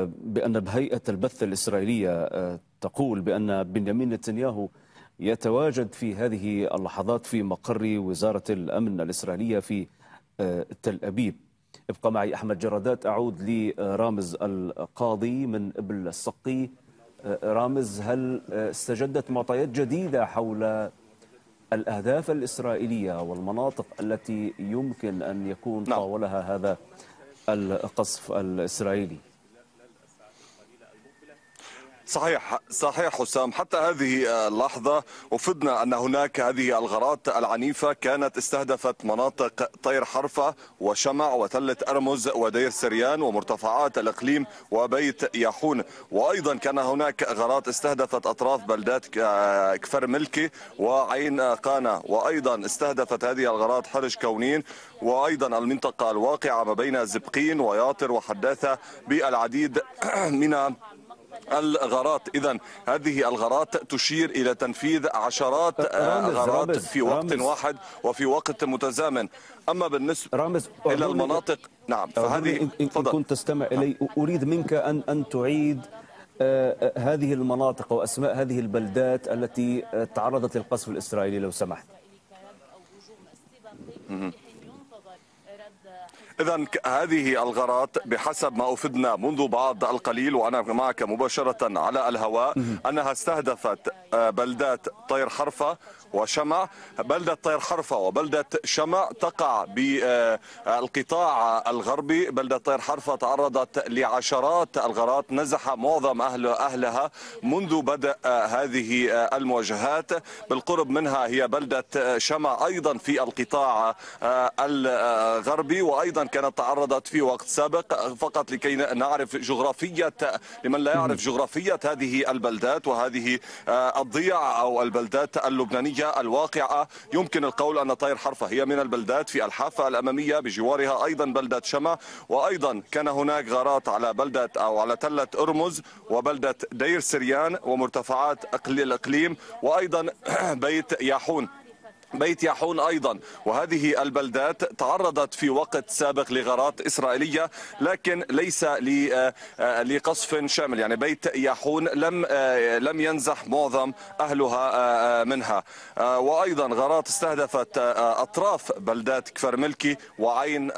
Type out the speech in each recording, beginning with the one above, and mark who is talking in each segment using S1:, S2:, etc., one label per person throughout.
S1: بأن بهيئة البث الإسرائيلية آه، تقول بأن بنيامين نتنياهو يتواجد في هذه اللحظات في مقر وزارة الأمن الإسرائيلية في آه، تل أبيب ابقى معي أحمد جرادات أعود لرامز القاضي من إبل السقي آه، رامز هل استجدت معطيات جديدة حول الأهداف الإسرائيلية والمناطق التي يمكن أن يكون نعم. طاولها هذا القصف الإسرائيلي
S2: صحيح صحيح حسام حتى هذه آه، اللحظة وفدنا أن هناك هذه الغارات العنيفة كانت استهدفت مناطق طير حرفة وشمع وتلة أرمز ودير سريان ومرتفعات الإقليم وبيت يحون وأيضا كان هناك غارات استهدفت أطراف بلدات آه، كفر ملكي وعين قانا وأيضا استهدفت هذه الغارات حرج كونين وأيضا المنطقة الواقعة ما بين زبقين وياطر وحداثة بالعديد من الغارات إذا هذه الغارات تشير إلى تنفيذ عشرات آه، غارات في وقت رامز. واحد وفي وقت متزامن أما بالنسبة رامز إلى المناطق نعم فهذه إن, إن كنت
S1: تستمع إلي نعم. أريد منك أن أن تعيد آه، آه، هذه المناطق وأسماء هذه البلدات التي تعرضت للقصف الإسرائيلي لو سمحت
S2: إذا هذه الغارات بحسب ما أفدنا منذ بعض القليل وأنا معك مباشرة على الهواء أنها استهدفت آه، بلدات طير حرفة وشمع بلدة طير حرفة وبلدة شمع تقع بالقطاع آه، الغربي بلدة طير حرفة تعرضت لعشرات الغارات نزح معظم أهل أهلها منذ بدء آه، هذه المواجهات بالقرب منها هي بلدة شمع أيضا في القطاع الغربي وأيضا كانت تعرضت في وقت سابق فقط لكي نعرف جغرافيه لمن لا يعرف جغرافيه هذه البلدات وهذه آه، الضيع او البلدات اللبنانيه الواقعه يمكن القول ان طير حرفه هي من البلدات في الحافه الاماميه بجوارها ايضا بلده شما وايضا كان هناك غارات على بلده او على تله ارمز وبلده دير سريان ومرتفعات الاقليم وايضا بيت ياحون بيت يحون ايضا وهذه البلدات تعرضت في وقت سابق لغارات اسرائيليه لكن ليس آه، آه، لقصف شامل يعني بيت يحون لم آه، لم ينزح معظم اهلها منها وايضا غارات استهدفت اطراف بلدات كفر ملكي وعين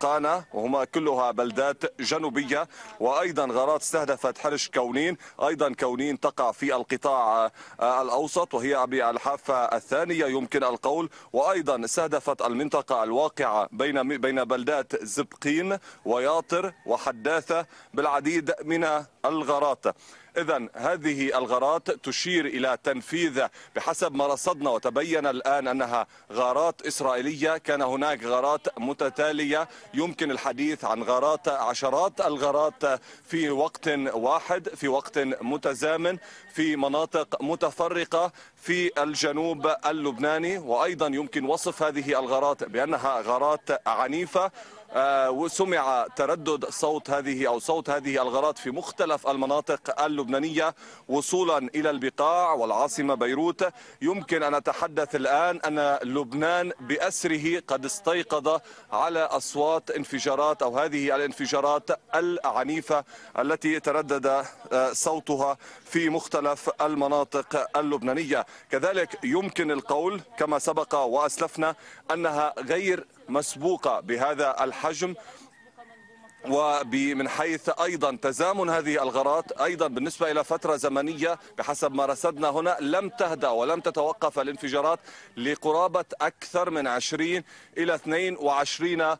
S2: قانا وهما كلها بلدات جنوبيه وايضا غارات استهدفت حرش كونين ايضا كونين تقع في القطاع الاوسط وهي بالحافه الثانيه يمكن القول وايضا استهدفت المنطقه الواقعه بين بين بلدات زبقين وياطر وحداثه بالعديد من الغارات إذا هذه الغارات تشير إلى تنفيذ بحسب ما رصدنا وتبين الآن أنها غارات إسرائيلية كان هناك غارات متتالية يمكن الحديث عن غارات عشرات الغارات في وقت واحد في وقت متزامن في مناطق متفرقة في الجنوب اللبناني وأيضا يمكن وصف هذه الغارات بأنها غارات عنيفة آه، وسمع تردد صوت هذه أو صوت هذه الغارات في مختلف المناطق اللبنانية وصولا إلى البقاع والعاصمة بيروت يمكن أن أتحدث الآن أن لبنان بأسره قد استيقظ على أصوات انفجارات أو هذه الانفجارات العنيفة التي تردد آه، صوتها في مختلف المناطق اللبنانية كذلك يمكن القول كما سبق وأسلفنا أنها غير مسبوقة بهذا الحال. الحجم ومن حيث ايضا تزامن هذه الغارات ايضا بالنسبه الى فتره زمنيه بحسب ما رصدنا هنا لم تهدا ولم تتوقف الانفجارات لقرابه اكثر من 20 الى 22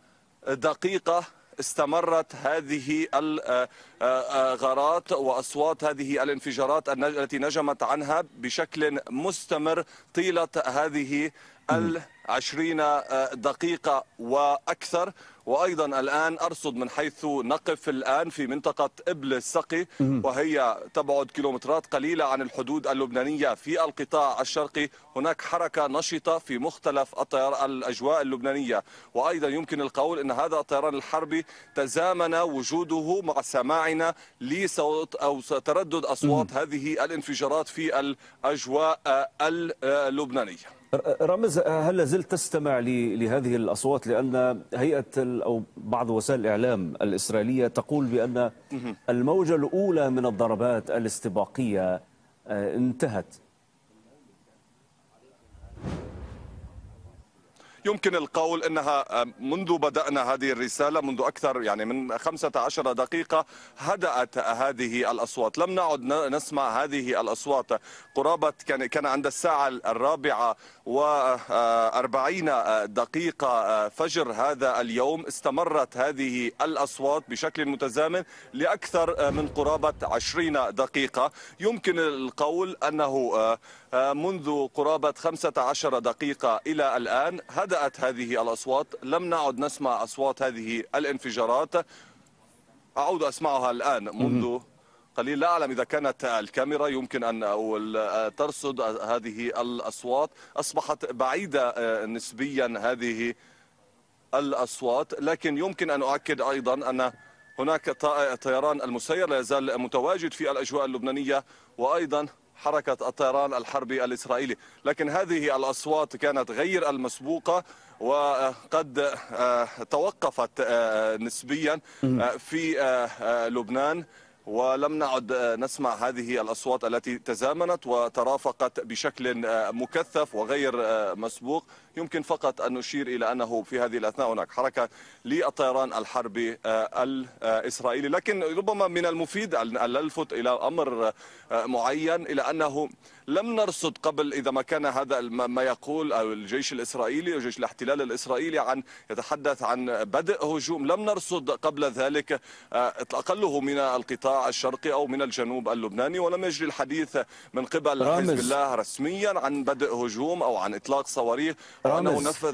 S2: دقيقه استمرت هذه الغارات آه، آه، واصوات هذه الانفجارات التي نجمت عنها بشكل مستمر طيله هذه العشرين آه، دقيقة وأكثر وأيضا الآن أرصد من حيث نقف الآن في منطقة إبل السقي وهي تبعد كيلومترات قليلة عن الحدود اللبنانية في القطاع الشرقي هناك حركة نشطة في مختلف الطيار الأجواء اللبنانية وأيضا يمكن القول أن هذا الطيران الحربي تزامن وجوده مع سماعنا لصوت أو تردد أصوات هذه الانفجارات في الأجواء آه، اللبنانية
S1: رامز هل لازلت تستمع لهذه الأصوات لأن هيئة أو بعض وسائل الإعلام الإسرائيلية تقول بأن الموجة الأولى من الضربات الاستباقية آه، انتهت
S2: يمكن القول انها آه، منذ بدانا هذه الرساله منذ اكثر يعني من 15 دقيقه هدات هذه الاصوات لم نعد نسمع هذه الاصوات قرابه كان كان عند الساعه الرابعه و40 دقيقه آه، فجر هذا اليوم استمرت هذه الاصوات بشكل متزامن لاكثر آه، من قرابه 20 دقيقه يمكن القول انه منذ قرابة 15 دقيقة إلى الآن هدأت هذه الأصوات لم نعد نسمع أصوات هذه الانفجارات أعود أسمعها الآن منذ قليل لا أعلم إذا كانت الكاميرا يمكن أن ترصد هذه الأصوات أصبحت بعيدة آه، نسبيا هذه الأصوات لكن يمكن أن أؤكد أيضا أن هناك طيران المسير لا يزال متواجد في الأجواء اللبنانية وأيضا حركة الطيران الحربي الإسرائيلي لكن هذه الأصوات كانت غير المسبوقة وقد آه، توقفت آه، نسبيا آه، في لبنان ولم نعد نسمع هذه الأصوات التي تزامنت وترافقت بشكل مكثف وغير مسبوق يمكن فقط أن نشير إلى أنه في هذه الأثناء هناك حركة للطيران الحربي آه، الإسرائيلي لكن ربما من المفيد أن نلفت إلى أمر آه، معين إلى أنه لم نرصد قبل إذا ما كان هذا ما يقول أو الجيش الإسرائيلي وجيش الاحتلال الإسرائيلي عن يتحدث عن بدء هجوم لم نرصد قبل ذلك آه، أقله من القطاع الشرقي أو من الجنوب اللبناني ولم يجري الحديث من قبل حزب الله رسميا عن بدء هجوم أو عن إطلاق صواريخ أنس ونفذ